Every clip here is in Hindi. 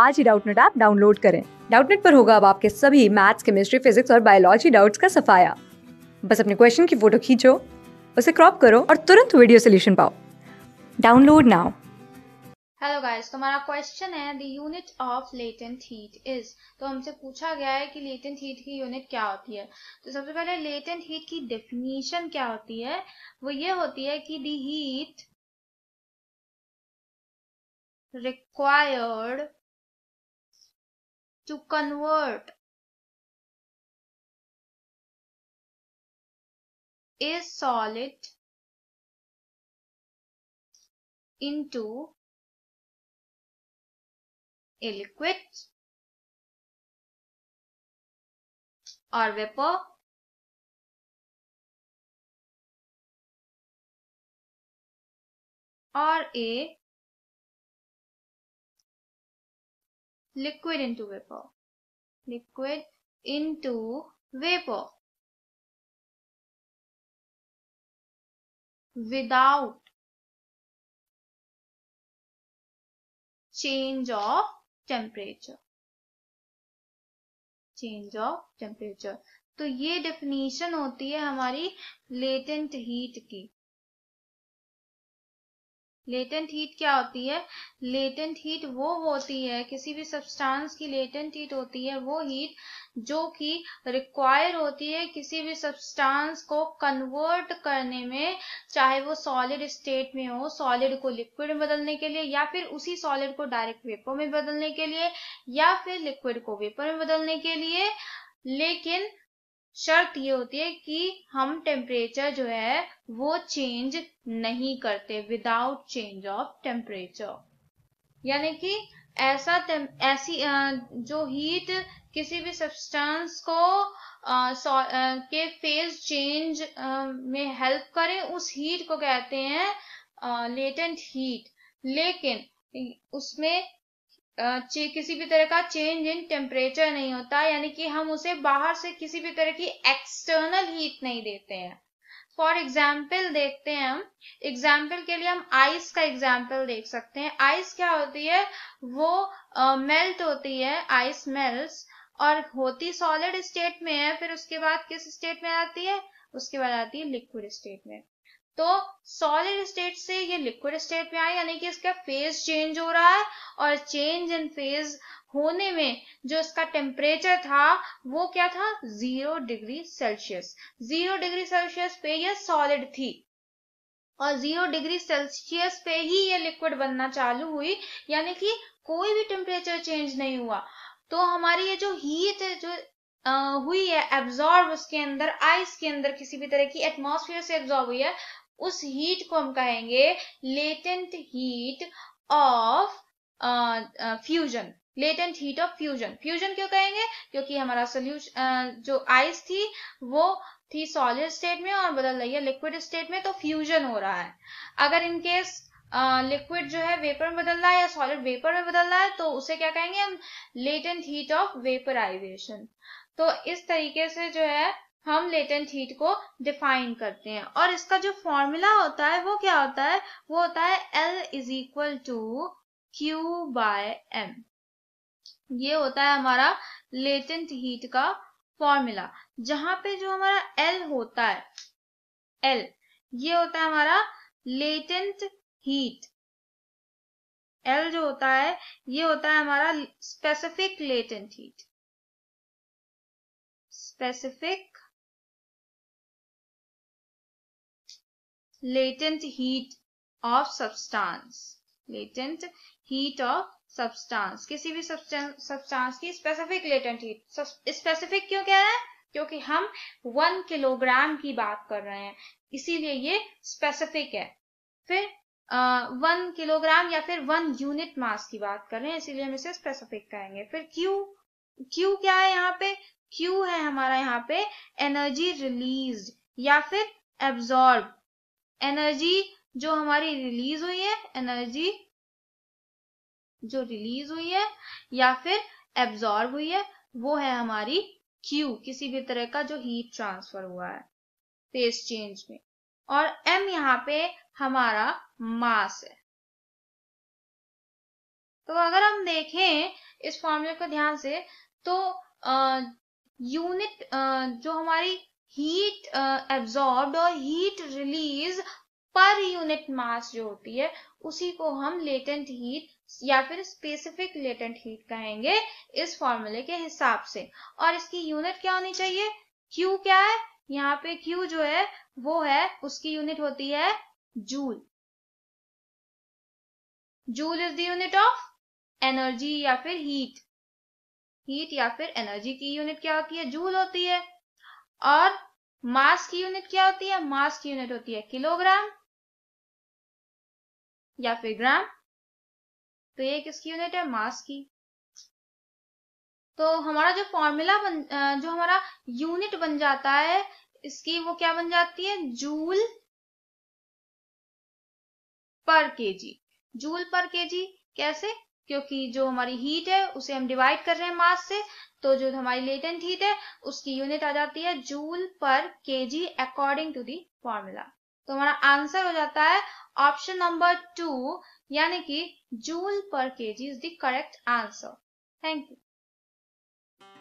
आज ही डाउटनेट ऐप डाउनलोड करें डाउटनेट पर होगा अब आपके सभी मैथ्स केमिस्ट्री फिजिक्स और बायोलॉजी डाउट्स का सफाया बस अपने क्वेश्चन की फोटो खींचो उसे क्रॉप करो और तुरंत वीडियो सोल्यूशन पाओ डाउनलोड नाउ हेलो गाइस तो हमारा क्वेश्चन है the unit of latent heat is तो हमसे पूछा गया है कि लेटेंट हीट की यूनिट क्या होती है तो सबसे पहले लेटेंट हीट की डेफिनेशन क्या होती है वो ये होती है कि the heat required to convert a solid into a liquid or vapor or a liquid into vapor liquid into vapor without change of temperature change of temperature तो ये डेफिनेशन होती है हमारी लेटेंट हीट की लेटेंट हीट क्या होती है लेटेंट हीट वो होती है किसी भी सब्सटेंस की लेटेंट हीट होती है वो हीट जो कि रिक्वायर होती है किसी भी सब्सटेंस को कन्वर्ट करने में चाहे वो सॉलिड स्टेट में हो सॉलिड को लिक्विड में बदलने के लिए या फिर उसी सॉलिड को डायरेक्ट वेपर में बदलने के लिए या फिर लिक्विड को वेपर में बदलने के लिए लेकिन शर्त ये होती है कि हम टेम्परेचर जो है वो चेंज नहीं करते विदाउट चेंज ऑफ टेम्परेचर यानी कि ऐसा ऐसी जो हीट किसी भी सब्सटेंस को आ, आ, के फेज चेंज में हेल्प करे उस हीट को कहते हैं लेटेंट हीट लेकिन उसमें किसी भी तरह का चेंज इन टेम्परेचर नहीं होता यानी कि हम उसे बाहर से किसी भी तरह की एक्सटर्नल हीट नहीं देते हैं फॉर एग्जाम्पल देखते हैं हम एग्जाम्पल के लिए हम आइस का एग्जाम्पल देख सकते हैं आइस क्या होती है वो मेल्ट uh, होती है आइस मेल्ट और होती सॉलिड स्टेट में है फिर उसके बाद किस स्टेट में आती है उसके बाद आती है लिक्विड स्टेट में तो सॉलिड स्टेट से ये लिक्विड स्टेट में आए यानी कि इसका फेज चेंज हो रहा है और चेंज इन फेज होने में जो इसका टेम्परेचर था वो क्या था zero degree Celsius zero degree Celsius पे ये सॉलिड थी और जीरो डिग्री सेल्सियस पे ही ये लिक्विड बनना चालू हुई यानी कि कोई भी टेम्परेचर चेंज नहीं हुआ तो हमारी ये जो हीट जो आ, हुई है एब्जॉर्ब उसके अंदर आइस के अंदर किसी भी तरह की एटमोसफियर से एब्जॉर्ब हुई है उस हीट को हम कहेंगे latent heat of fusion latent heat of fusion fusion क्यों कहेंगे क्योंकि हमारा सोल्यूशन uh, जो आइस थी वो थी सॉलिड स्टेट में और बदल रही है लिक्विड स्टेट में तो फ्यूजन हो रहा है अगर इनकेस लिक्विड uh, जो है वेपर में बदल रहा है या सॉलिड वेपर में बदल रहा है तो उसे क्या कहेंगे हम लेटेंट हीट ऑफ वेपराइजेशन तो इस तरीके से जो है हम लेटेंट हीट को डिफाइन करते हैं और इसका जो फॉर्मूला होता है वो क्या होता है वो होता है L is equal to Q by M ये होता है हमारा लेटेंट हीट का फॉर्मूला जहां पे जो हमारा एल होता है एल ये होता है हमारा लेटेंट हीट एल जो होता है ये होता है हमारा specific latent heat specific latent heat of substance latent heat of substance किसी भी सब्सटेंस की स्पेसिफिक लेटेंट हीट स्पेसिफिक क्यों कह रहे हैं क्योंकि हम वन किलोग्राम की बात कर रहे हैं इसीलिए ये स्पेसिफिक है फिर वन किलोग्राम या फिर वन यूनिट मास की बात कर रहे हैं इसीलिए हम इसे स्पेसिफिक कहेंगे फिर क्यू क्यू क्या है यहाँ पे क्यू है हमारा यहाँ पे एनर्जी रिलीज या फिर एब्जॉर्ब एनर्जी जो हमारी रिलीज हुई है एनर्जी जो रिलीज हुई है या फिर एब्जॉर्ब हुई है वो है हमारी क्यू किसी भी तरह का जो हीट ट्रांसफर हुआ है फेस चेंज में और एम यहाँ पे हमारा मास है तो अगर हम देखें इस फॉर्मूले को ध्यान से तो यूनिट जो हमारी हीट एब्जॉर्ब और heat release per unit mass जो होती है उसी को हम लेटेंट हीट या फिर स्पेसिफिक लेटेंट हीट कहेंगे इस फॉर्मूले के हिसाब से और इसकी यूनिट क्या होनी चाहिए क्यू क्या है यहाँ पे क्यू जो है वो है उसकी यूनिट होती है joule joule is the unit of energy या फिर हीट हीट या फिर एनर्जी की यूनिट क्या होती है जूल होती है और मास की यूनिट क्या होती है मास की यूनिट होती है किलोग्राम या फिर ग्राम तो ये किसकी यूनिट है मास की तो हमारा जो फॉर्मूला बन जो हमारा यूनिट बन जाता है इसकी वो क्या बन जाती है जूल पर केजी जूल पर केजी कैसे क्योंकि जो हमारी हीट है उसे हम डिवाइड कर रहे हैं मास से तो जो हमारी लेटेंट हीट है उसकी यूनिट आ जाती है joule per g according to the formula तो हमारा आंसर हो जाता है ऑप्शन नंबर टू यानी कि joule per g is the correct answer thank you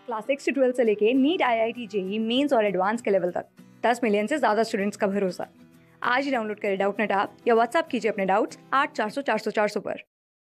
class six से ट्वेल्व से लेके NEET I I T JEE mains और एडवांस के लेवल तक दस मिलियन से ज्यादा स्टूडेंट्स का भरोसा आज ही डाउनलोड करें डाउट नेट आप या व्हाट्सअप कीजिए अपने डाउट्स आठ चार सौ चार सौ चार सौ पर